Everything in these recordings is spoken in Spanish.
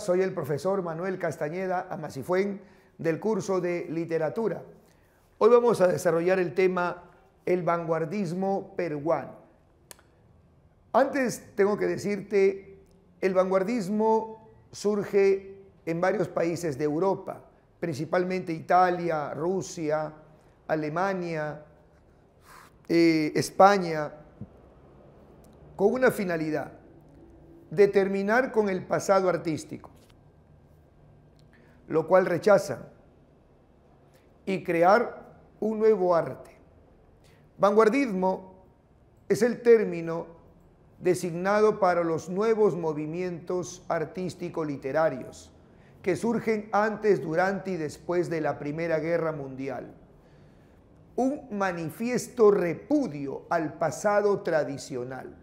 soy el profesor Manuel Castañeda Amasifuén del curso de Literatura. Hoy vamos a desarrollar el tema El vanguardismo peruano. Antes tengo que decirte, el vanguardismo surge en varios países de Europa, principalmente Italia, Rusia, Alemania, eh, España, con una finalidad, Determinar con el pasado artístico, lo cual rechazan, y crear un nuevo arte. Vanguardismo es el término designado para los nuevos movimientos artístico-literarios que surgen antes, durante y después de la Primera Guerra Mundial. Un manifiesto repudio al pasado tradicional,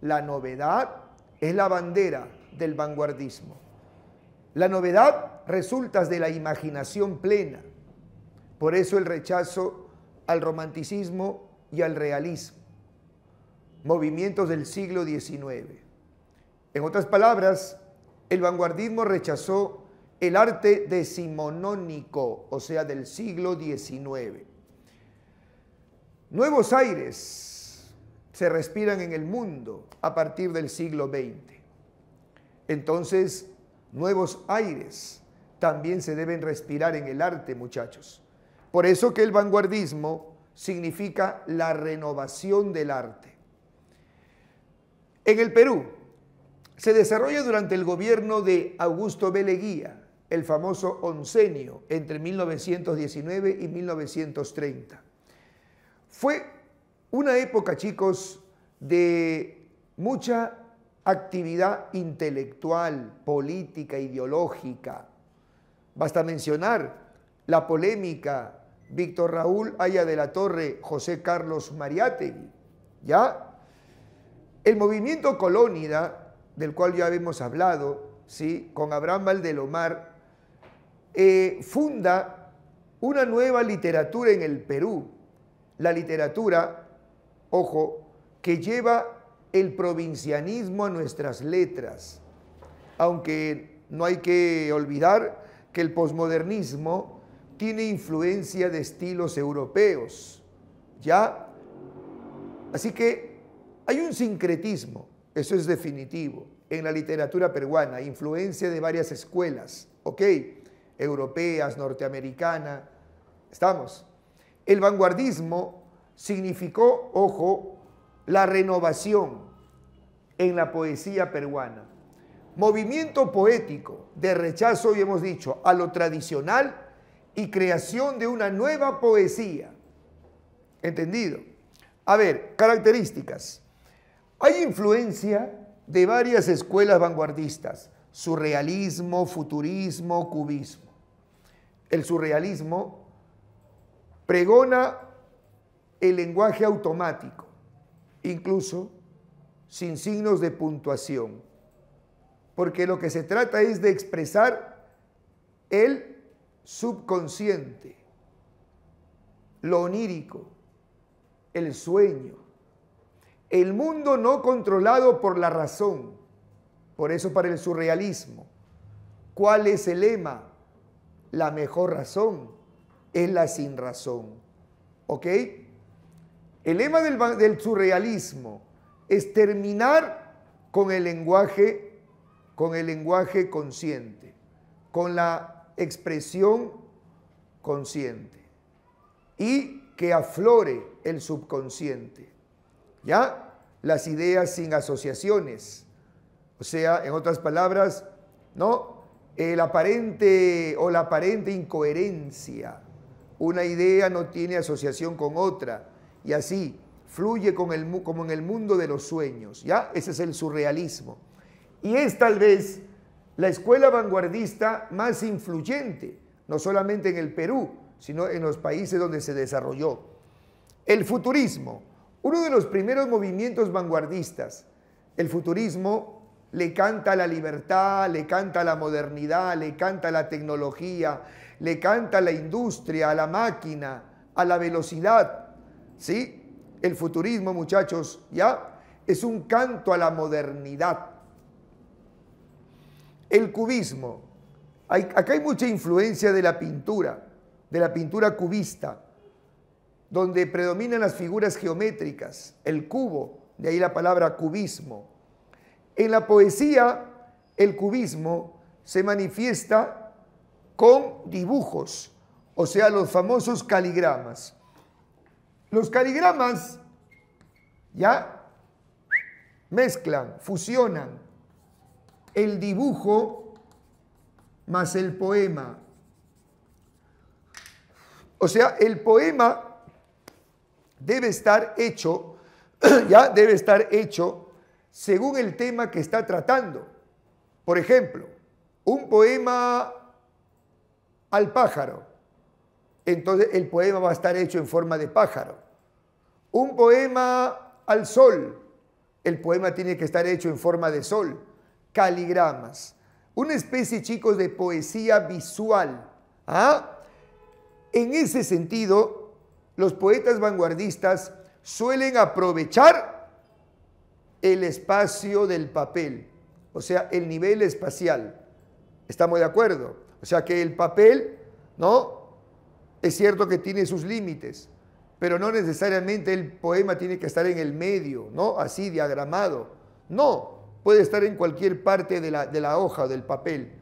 la novedad es la bandera del vanguardismo. La novedad resulta de la imaginación plena. Por eso el rechazo al romanticismo y al realismo. Movimientos del siglo XIX. En otras palabras, el vanguardismo rechazó el arte decimonónico, o sea, del siglo XIX. Nuevos aires se respiran en el mundo a partir del siglo XX. Entonces, nuevos aires también se deben respirar en el arte, muchachos. Por eso que el vanguardismo significa la renovación del arte. En el Perú, se desarrolla durante el gobierno de Augusto B. Leguía, el famoso oncenio entre 1919 y 1930. Fue una época, chicos, de mucha actividad intelectual, política, ideológica. Basta mencionar la polémica Víctor Raúl Aya de la Torre, José Carlos Mariátegui. ¿Ya? El movimiento colónida, del cual ya habíamos hablado, ¿sí? con Abraham Valdelomar, eh, funda una nueva literatura en el Perú, la literatura ojo, que lleva el provincianismo a nuestras letras, aunque no hay que olvidar que el posmodernismo tiene influencia de estilos europeos, ¿ya? Así que hay un sincretismo, eso es definitivo, en la literatura peruana, influencia de varias escuelas, ¿ok? Europeas, norteamericana, ¿estamos? El vanguardismo significó, ojo, la renovación en la poesía peruana. Movimiento poético de rechazo, y hemos dicho, a lo tradicional y creación de una nueva poesía. ¿Entendido? A ver, características. Hay influencia de varias escuelas vanguardistas, surrealismo, futurismo, cubismo. El surrealismo pregona el lenguaje automático, incluso sin signos de puntuación, porque lo que se trata es de expresar el subconsciente, lo onírico, el sueño, el mundo no controlado por la razón. Por eso para el surrealismo, ¿cuál es el lema? La mejor razón es la sin razón. ¿Ok? El lema del, surrealismo es terminar con el lenguaje, con el lenguaje consciente, con la expresión consciente y que aflore el subconsciente. ¿Ya? Las ideas sin asociaciones. O sea, en otras palabras, ¿no? El aparente o la aparente incoherencia. Una idea no tiene asociación con otra y así fluye como en el mundo de los sueños, ¿ya? Ese es el surrealismo. Y es tal vez la escuela vanguardista más influyente, no solamente en el Perú, sino en los países donde se desarrolló. El futurismo, uno de los primeros movimientos vanguardistas. El futurismo le canta la libertad, le canta la modernidad, le canta la tecnología, le canta la industria, a la máquina, a la velocidad, ¿Sí? El futurismo, muchachos, ¿ya? Es un canto a la modernidad. El cubismo. acá hay mucha influencia de la pintura, de la pintura cubista, donde predominan las figuras geométricas, el cubo, de ahí la palabra cubismo. En la poesía, el cubismo se manifiesta con dibujos, o sea, los famosos caligramas. Los caligramas ya mezclan, fusionan el dibujo más el poema. O sea, el poema debe estar hecho, ya debe estar hecho según el tema que está tratando. Por ejemplo, un poema al pájaro entonces el poema va a estar hecho en forma de pájaro. Un poema al sol, el poema tiene que estar hecho en forma de sol. Caligramas, una especie, chicos, de poesía visual. ¿Ah? En ese sentido, los poetas vanguardistas suelen aprovechar el espacio del papel, o sea, el nivel espacial. ¿Estamos de acuerdo? O sea que el papel, ¿no? Es cierto que tiene sus límites, pero no necesariamente el poema tiene que estar en el medio, ¿no? Así diagramado. No, puede estar en cualquier parte de la, de la hoja, del papel.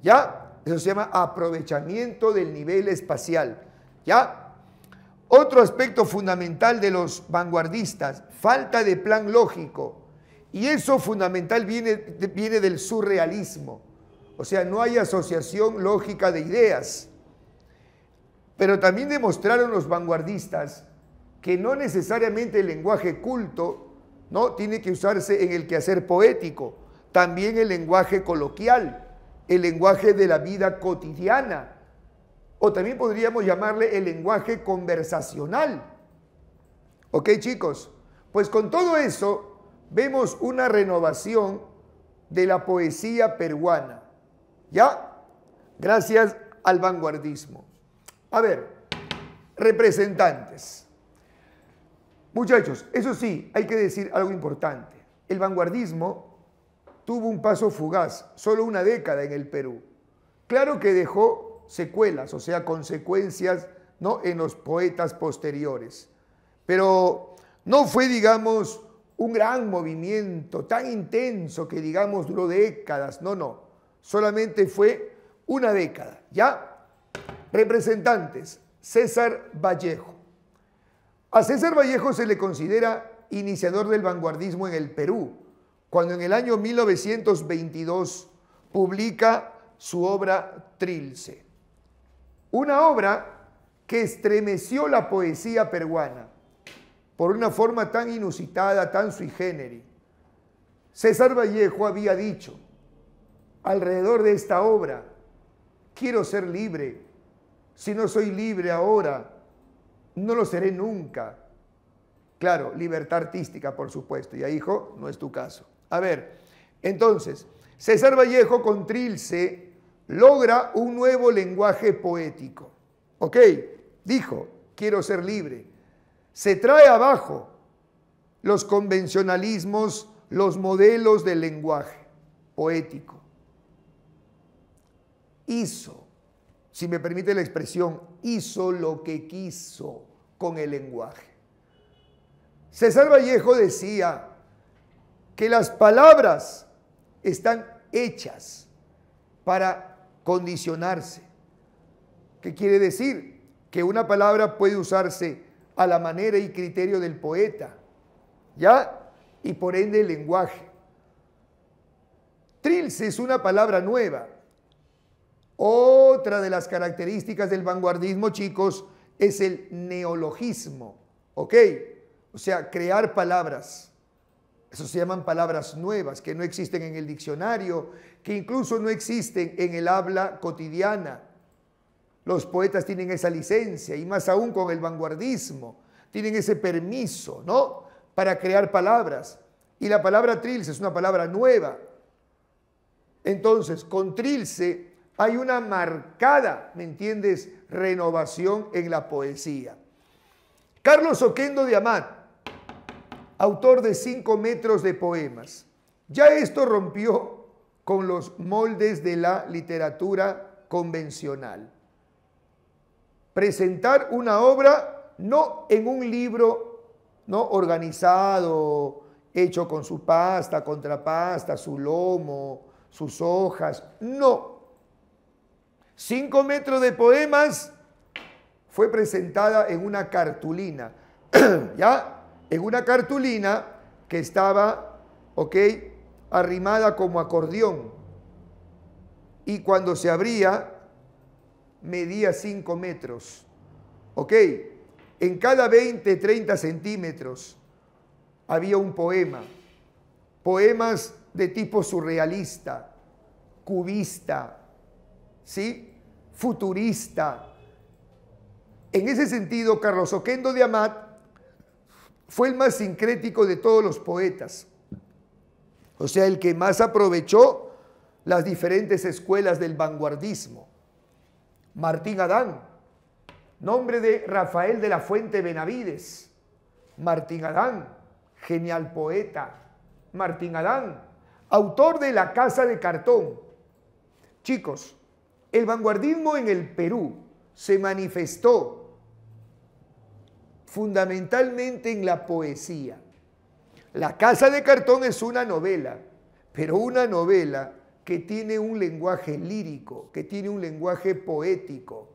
¿Ya? Eso se llama aprovechamiento del nivel espacial. ¿Ya? Otro aspecto fundamental de los vanguardistas, falta de plan lógico. Y eso fundamental viene, viene del surrealismo. O sea, no hay asociación lógica de ideas. Pero también demostraron los vanguardistas que no necesariamente el lenguaje culto no tiene que usarse en el quehacer poético, también el lenguaje coloquial, el lenguaje de la vida cotidiana, o también podríamos llamarle el lenguaje conversacional. ¿Ok chicos? Pues con todo eso vemos una renovación de la poesía peruana, ¿ya? Gracias al vanguardismo. A ver, representantes. Muchachos, eso sí, hay que decir algo importante. El vanguardismo tuvo un paso fugaz, solo una década en el Perú. Claro que dejó secuelas, o sea, consecuencias ¿no? en los poetas posteriores. Pero no fue, digamos, un gran movimiento tan intenso que, digamos, duró décadas. No, no. Solamente fue una década, ¿ya? Representantes, César Vallejo. A César Vallejo se le considera iniciador del vanguardismo en el Perú, cuando en el año 1922 publica su obra Trilce, una obra que estremeció la poesía peruana por una forma tan inusitada, tan sui generis. César Vallejo había dicho, alrededor de esta obra, quiero ser libre, si no soy libre ahora, no lo seré nunca. Claro, libertad artística, por supuesto. Y ahí, hijo, no es tu caso. A ver, entonces, César Vallejo con Trilce logra un nuevo lenguaje poético. ¿Ok? Dijo, quiero ser libre. Se trae abajo los convencionalismos, los modelos del lenguaje poético. Hizo si me permite la expresión, hizo lo que quiso con el lenguaje. César Vallejo decía que las palabras están hechas para condicionarse. ¿Qué quiere decir? Que una palabra puede usarse a la manera y criterio del poeta, ¿ya? Y por ende el lenguaje. Trilce es una palabra nueva, otra de las características del vanguardismo, chicos, es el neologismo, ¿ok? O sea, crear palabras. Eso se llaman palabras nuevas, que no existen en el diccionario, que incluso no existen en el habla cotidiana. Los poetas tienen esa licencia, y más aún con el vanguardismo, tienen ese permiso, ¿no? Para crear palabras. Y la palabra trilce es una palabra nueva. Entonces, con trilce hay una marcada, ¿me entiendes?, renovación en la poesía. Carlos Oquendo de Amat, autor de cinco metros de poemas. Ya esto rompió con los moldes de la literatura convencional. Presentar una obra no en un libro no organizado, hecho con su pasta, contrapasta, su lomo, sus hojas, no. Cinco metros de poemas fue presentada en una cartulina, ¿ya? En una cartulina que estaba, ¿ok? Arrimada como acordeón. Y cuando se abría, medía cinco metros, ¿ok? En cada 20, 30 centímetros había un poema. Poemas de tipo surrealista, cubista, ¿sí? futurista. En ese sentido, Carlos Oquendo de Amat fue el más sincrético de todos los poetas, o sea, el que más aprovechó las diferentes escuelas del vanguardismo. Martín Adán, nombre de Rafael de la Fuente Benavides, Martín Adán, genial poeta, Martín Adán, autor de La Casa de Cartón. Chicos, el vanguardismo en el Perú se manifestó fundamentalmente en la poesía. La Casa de Cartón es una novela, pero una novela que tiene un lenguaje lírico, que tiene un lenguaje poético,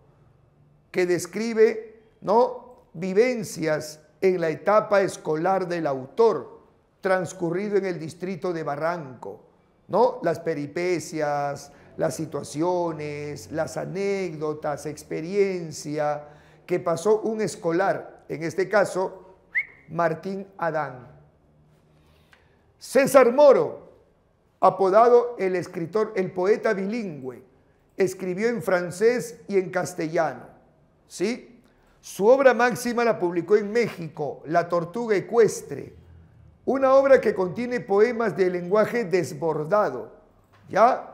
que describe ¿no? vivencias en la etapa escolar del autor, transcurrido en el distrito de Barranco, ¿no? las peripecias, las situaciones, las anécdotas, experiencia que pasó un escolar, en este caso Martín Adán. César Moro, apodado el escritor, el poeta bilingüe, escribió en francés y en castellano, ¿sí? Su obra máxima la publicó en México, La Tortuga Ecuestre, una obra que contiene poemas de lenguaje desbordado, ¿ya?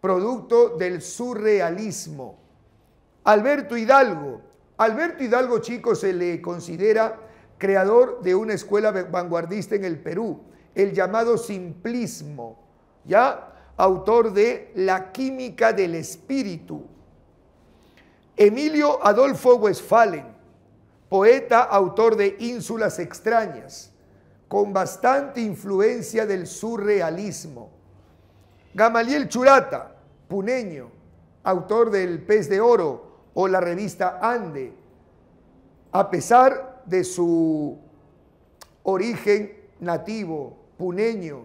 producto del surrealismo. Alberto Hidalgo. Alberto Hidalgo, chico se le considera creador de una escuela vanguardista en el Perú, el llamado simplismo, ¿ya? Autor de La química del espíritu. Emilio Adolfo Westphalen, poeta, autor de Ínsulas extrañas, con bastante influencia del surrealismo. Gamaliel Churata, puneño, autor del Pez de Oro o la revista Ande, a pesar de su origen nativo, puneño,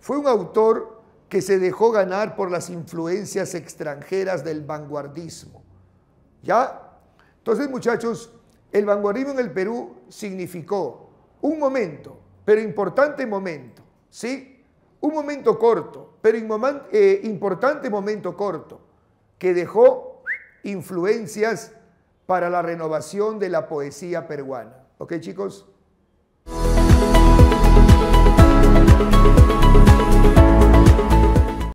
fue un autor que se dejó ganar por las influencias extranjeras del vanguardismo. ¿Ya? Entonces, muchachos, el vanguardismo en el Perú significó un momento, pero importante momento, ¿sí? Un momento corto, pero eh, importante momento corto, que dejó influencias para la renovación de la poesía peruana. ¿Ok, chicos?